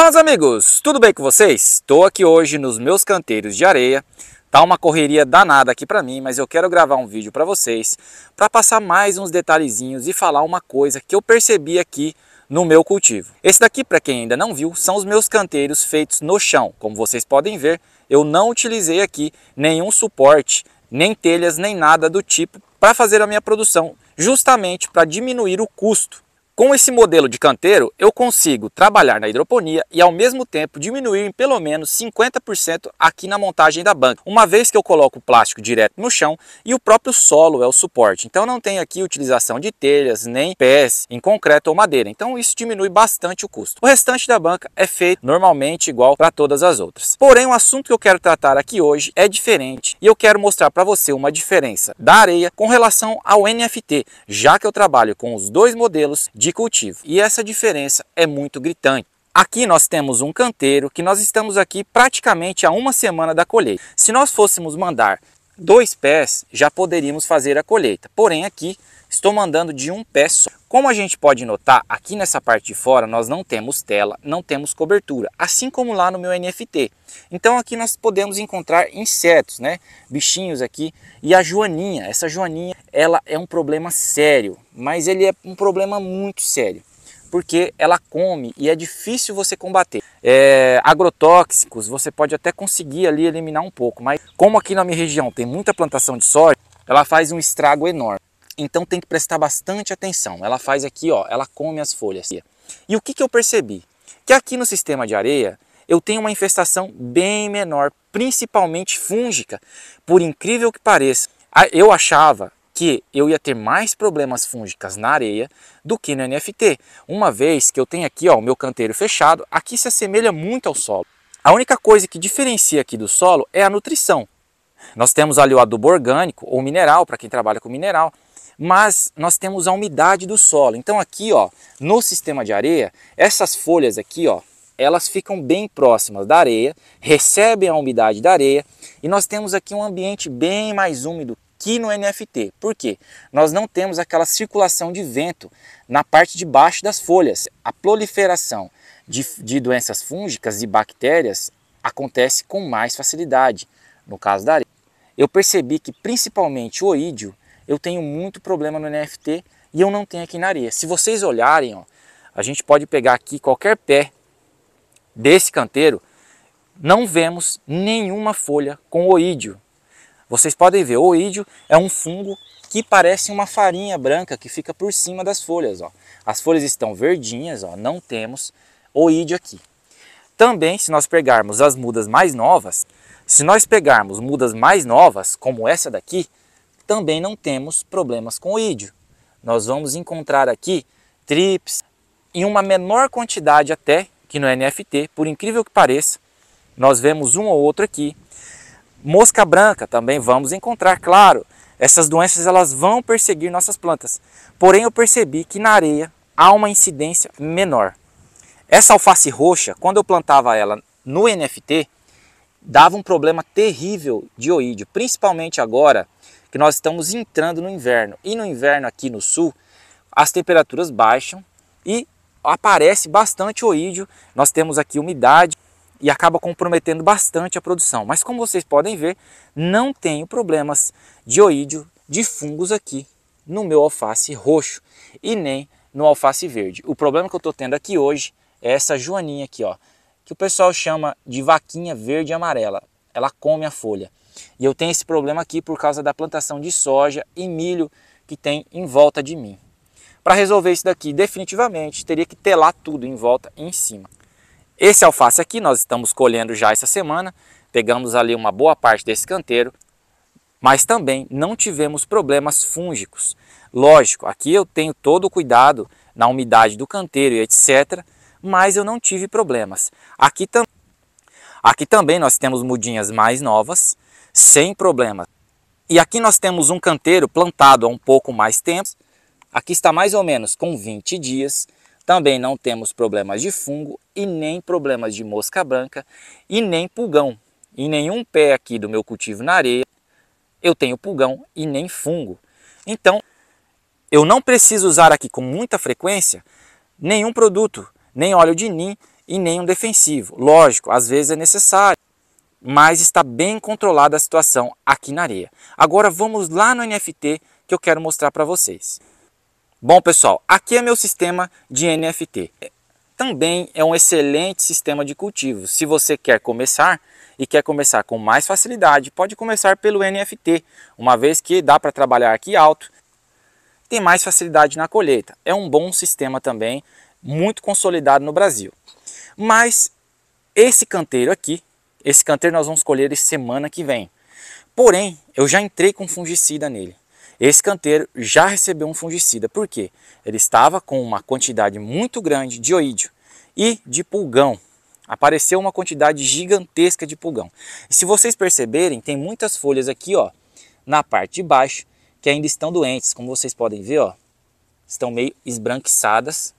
Fala amigos, tudo bem com vocês? Estou aqui hoje nos meus canteiros de areia. Tá uma correria danada aqui para mim, mas eu quero gravar um vídeo para vocês para passar mais uns detalhezinhos e falar uma coisa que eu percebi aqui no meu cultivo. Esse daqui, para quem ainda não viu, são os meus canteiros feitos no chão. Como vocês podem ver, eu não utilizei aqui nenhum suporte, nem telhas, nem nada do tipo para fazer a minha produção, justamente para diminuir o custo com esse modelo de canteiro, eu consigo trabalhar na hidroponia e ao mesmo tempo diminuir em pelo menos 50% aqui na montagem da banca, uma vez que eu coloco o plástico direto no chão e o próprio solo é o suporte. Então não tem aqui utilização de telhas, nem pés em concreto ou madeira. Então isso diminui bastante o custo. O restante da banca é feito normalmente igual para todas as outras. Porém, o assunto que eu quero tratar aqui hoje é diferente e eu quero mostrar para você uma diferença da areia com relação ao NFT, já que eu trabalho com os dois modelos de de cultivo. E essa diferença é muito gritante. Aqui nós temos um canteiro que nós estamos aqui praticamente a uma semana da colheita. Se nós fôssemos mandar dois pés já poderíamos fazer a colheita. Porém, aqui estou mandando de um pé só. Como a gente pode notar, aqui nessa parte de fora nós não temos tela, não temos cobertura, assim como lá no meu NFT. Então aqui nós podemos encontrar insetos, né? bichinhos aqui, e a joaninha. Essa joaninha ela é um problema sério, mas ele é um problema muito sério porque ela come e é difícil você combater. É, agrotóxicos você pode até conseguir ali eliminar um pouco, mas como aqui na minha região tem muita plantação de soja, ela faz um estrago enorme. Então tem que prestar bastante atenção. Ela faz aqui, ó, ela come as folhas. E o que, que eu percebi? Que aqui no sistema de areia eu tenho uma infestação bem menor, principalmente fúngica, por incrível que pareça. Eu achava que eu ia ter mais problemas fúngicas na areia do que no NFT, uma vez que eu tenho aqui ó, o meu canteiro fechado, aqui se assemelha muito ao solo. A única coisa que diferencia aqui do solo é a nutrição. Nós temos ali o adubo orgânico ou mineral, para quem trabalha com mineral, mas nós temos a umidade do solo. Então aqui ó, no sistema de areia, essas folhas aqui ó, elas ficam bem próximas da areia, recebem a umidade da areia e nós temos aqui um ambiente bem mais úmido aqui no NFT. Por quê? Nós não temos aquela circulação de vento na parte de baixo das folhas. A proliferação de, de doenças fúngicas e bactérias acontece com mais facilidade, no caso da areia. Eu percebi que principalmente o oídio, eu tenho muito problema no NFT e eu não tenho aqui na areia. Se vocês olharem, ó, a gente pode pegar aqui qualquer pé desse canteiro, não vemos nenhuma folha com oídio. Vocês podem ver, o ídio é um fungo que parece uma farinha branca que fica por cima das folhas. Ó. As folhas estão verdinhas, ó, não temos oídio aqui. Também, se nós pegarmos as mudas mais novas, se nós pegarmos mudas mais novas, como essa daqui, também não temos problemas com oídio. Nós vamos encontrar aqui trips em uma menor quantidade até que no NFT, por incrível que pareça, nós vemos um ou outro aqui, Mosca branca também vamos encontrar, claro. Essas doenças elas vão perseguir nossas plantas. Porém, eu percebi que na areia há uma incidência menor. Essa alface roxa, quando eu plantava ela no NFT, dava um problema terrível de oídio, principalmente agora que nós estamos entrando no inverno. E no inverno aqui no sul, as temperaturas baixam e aparece bastante oídio. Nós temos aqui umidade e acaba comprometendo bastante a produção. Mas como vocês podem ver, não tenho problemas de oídio, de fungos aqui no meu alface roxo e nem no alface verde. O problema que eu estou tendo aqui hoje é essa joaninha aqui, ó, que o pessoal chama de vaquinha verde amarela. Ela come a folha. E eu tenho esse problema aqui por causa da plantação de soja e milho que tem em volta de mim. Para resolver isso daqui, definitivamente, teria que telar tudo em volta e em cima. Esse alface aqui nós estamos colhendo já essa semana, pegamos ali uma boa parte desse canteiro, mas também não tivemos problemas fúngicos. Lógico, aqui eu tenho todo o cuidado na umidade do canteiro e etc, mas eu não tive problemas. Aqui, tam aqui também nós temos mudinhas mais novas, sem problemas. E aqui nós temos um canteiro plantado há um pouco mais tempo, aqui está mais ou menos com 20 dias, também não temos problemas de fungo e nem problemas de mosca branca e nem pulgão. Em nenhum pé aqui do meu cultivo na areia eu tenho pulgão e nem fungo. Então, eu não preciso usar aqui com muita frequência nenhum produto, nem óleo de nim e nem um defensivo. Lógico, às vezes é necessário, mas está bem controlada a situação aqui na areia. Agora vamos lá no NFT que eu quero mostrar para vocês. Bom pessoal, aqui é meu sistema de NFT. Também é um excelente sistema de cultivo. Se você quer começar e quer começar com mais facilidade, pode começar pelo NFT, uma vez que dá para trabalhar aqui alto, tem mais facilidade na colheita. É um bom sistema também, muito consolidado no Brasil. Mas esse canteiro aqui, esse canteiro nós vamos colher semana que vem. Porém, eu já entrei com fungicida nele. Esse canteiro já recebeu um fungicida, por quê? Ele estava com uma quantidade muito grande de oídio e de pulgão. Apareceu uma quantidade gigantesca de pulgão. E se vocês perceberem, tem muitas folhas aqui ó, na parte de baixo que ainda estão doentes. Como vocês podem ver, ó, estão meio esbranquiçadas.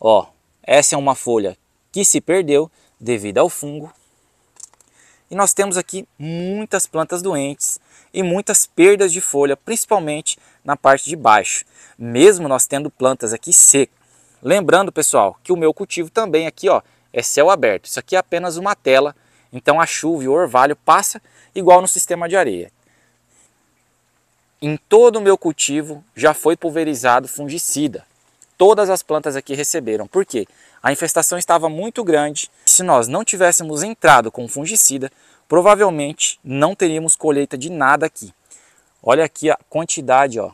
Ó, essa é uma folha que se perdeu devido ao fungo. E nós temos aqui muitas plantas doentes e muitas perdas de folha, principalmente na parte de baixo, mesmo nós tendo plantas aqui secas. Lembrando, pessoal, que o meu cultivo também aqui ó, é céu aberto. Isso aqui é apenas uma tela, então a chuva e o orvalho passa igual no sistema de areia. Em todo o meu cultivo já foi pulverizado fungicida. Todas as plantas aqui receberam. Por quê? A infestação estava muito grande. Se nós não tivéssemos entrado com fungicida, provavelmente não teríamos colheita de nada aqui. Olha aqui a quantidade ó,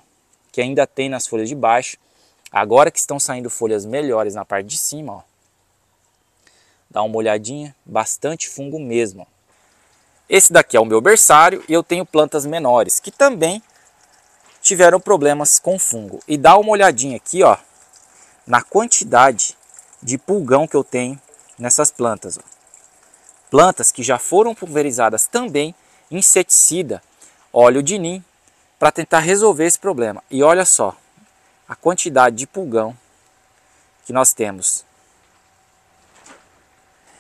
que ainda tem nas folhas de baixo. Agora que estão saindo folhas melhores na parte de cima, ó, dá uma olhadinha, bastante fungo mesmo. Esse daqui é o meu berçário e eu tenho plantas menores que também tiveram problemas com fungo. E dá uma olhadinha aqui ó, na quantidade de pulgão que eu tenho nessas plantas. Ó plantas que já foram pulverizadas também, inseticida, óleo de nim, para tentar resolver esse problema. E olha só a quantidade de pulgão que nós temos.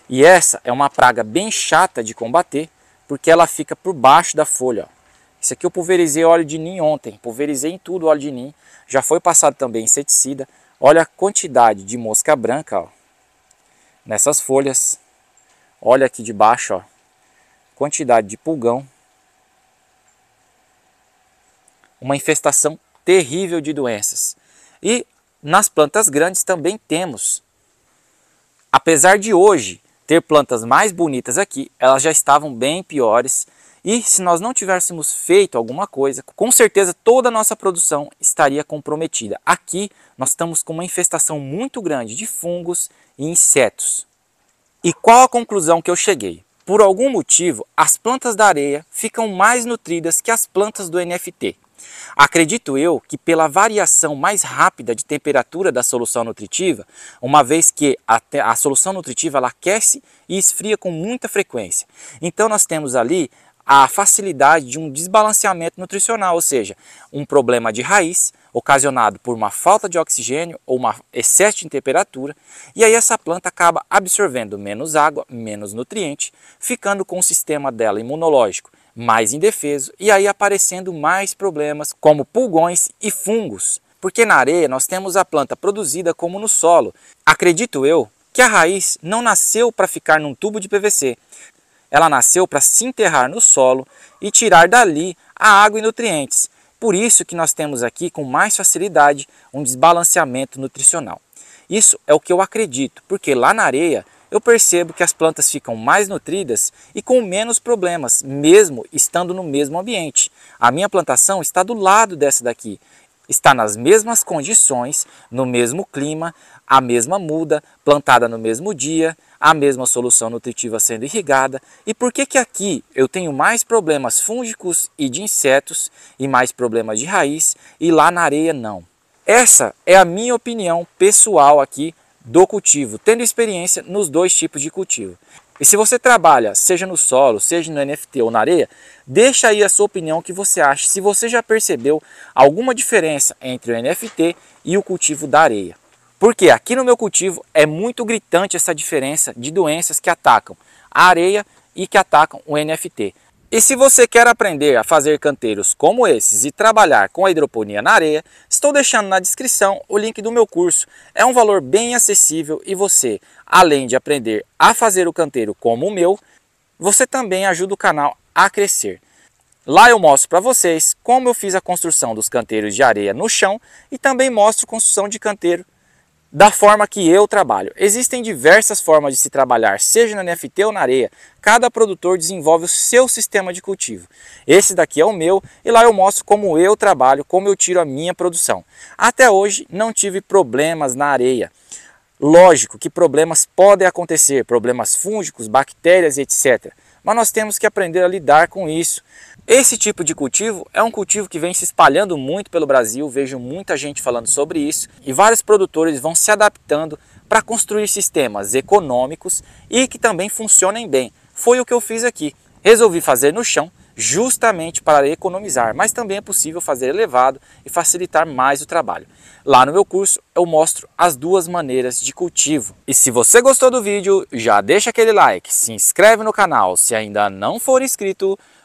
E essa é uma praga bem chata de combater, porque ela fica por baixo da folha. Isso aqui eu pulverizei óleo de nim ontem, pulverizei em tudo óleo de nim, já foi passado também inseticida. Olha a quantidade de mosca branca ó, nessas folhas. Olha aqui de baixo, ó. Quantidade de pulgão. Uma infestação terrível de doenças. E nas plantas grandes também temos. Apesar de hoje ter plantas mais bonitas aqui, elas já estavam bem piores. E se nós não tivéssemos feito alguma coisa, com certeza toda a nossa produção estaria comprometida. Aqui nós estamos com uma infestação muito grande de fungos e insetos. E qual a conclusão que eu cheguei? Por algum motivo, as plantas da areia ficam mais nutridas que as plantas do NFT. Acredito eu que pela variação mais rápida de temperatura da solução nutritiva, uma vez que a, a solução nutritiva ela aquece e esfria com muita frequência. Então nós temos ali a facilidade de um desbalanceamento nutricional, ou seja, um problema de raiz ocasionado por uma falta de oxigênio ou um excesso de temperatura, e aí essa planta acaba absorvendo menos água, menos nutriente, ficando com o sistema dela imunológico mais indefeso e aí aparecendo mais problemas como pulgões e fungos. Porque na areia nós temos a planta produzida como no solo. Acredito eu que a raiz não nasceu para ficar num tubo de PVC. Ela nasceu para se enterrar no solo e tirar dali a água e nutrientes. Por isso que nós temos aqui com mais facilidade um desbalanceamento nutricional. Isso é o que eu acredito, porque lá na areia eu percebo que as plantas ficam mais nutridas e com menos problemas, mesmo estando no mesmo ambiente. A minha plantação está do lado dessa daqui está nas mesmas condições, no mesmo clima, a mesma muda, plantada no mesmo dia, a mesma solução nutritiva sendo irrigada. E por que que aqui eu tenho mais problemas fúngicos e de insetos e mais problemas de raiz e lá na areia não? Essa é a minha opinião pessoal aqui do cultivo, tendo experiência nos dois tipos de cultivo. E se você trabalha, seja no solo, seja no NFT ou na areia, deixa aí a sua opinião que você acha, se você já percebeu alguma diferença entre o NFT e o cultivo da areia. Porque aqui no meu cultivo é muito gritante essa diferença de doenças que atacam a areia e que atacam o NFT. E se você quer aprender a fazer canteiros como esses e trabalhar com a hidroponia na areia, estou deixando na descrição o link do meu curso. É um valor bem acessível e você, além de aprender a fazer o canteiro como o meu, você também ajuda o canal a crescer. Lá eu mostro para vocês como eu fiz a construção dos canteiros de areia no chão e também mostro construção de canteiro da forma que eu trabalho. Existem diversas formas de se trabalhar, seja na NFT ou na areia. Cada produtor desenvolve o seu sistema de cultivo. Esse daqui é o meu e lá eu mostro como eu trabalho, como eu tiro a minha produção. Até hoje não tive problemas na areia. Lógico que problemas podem acontecer, problemas fúngicos, bactérias, etc. Mas nós temos que aprender a lidar com isso. Esse tipo de cultivo é um cultivo que vem se espalhando muito pelo Brasil, vejo muita gente falando sobre isso e vários produtores vão se adaptando para construir sistemas econômicos e que também funcionem bem. Foi o que eu fiz aqui. Resolvi fazer no chão justamente para economizar, mas também é possível fazer elevado e facilitar mais o trabalho. Lá no meu curso eu mostro as duas maneiras de cultivo. E se você gostou do vídeo, já deixa aquele like, se inscreve no canal se ainda não for inscrito,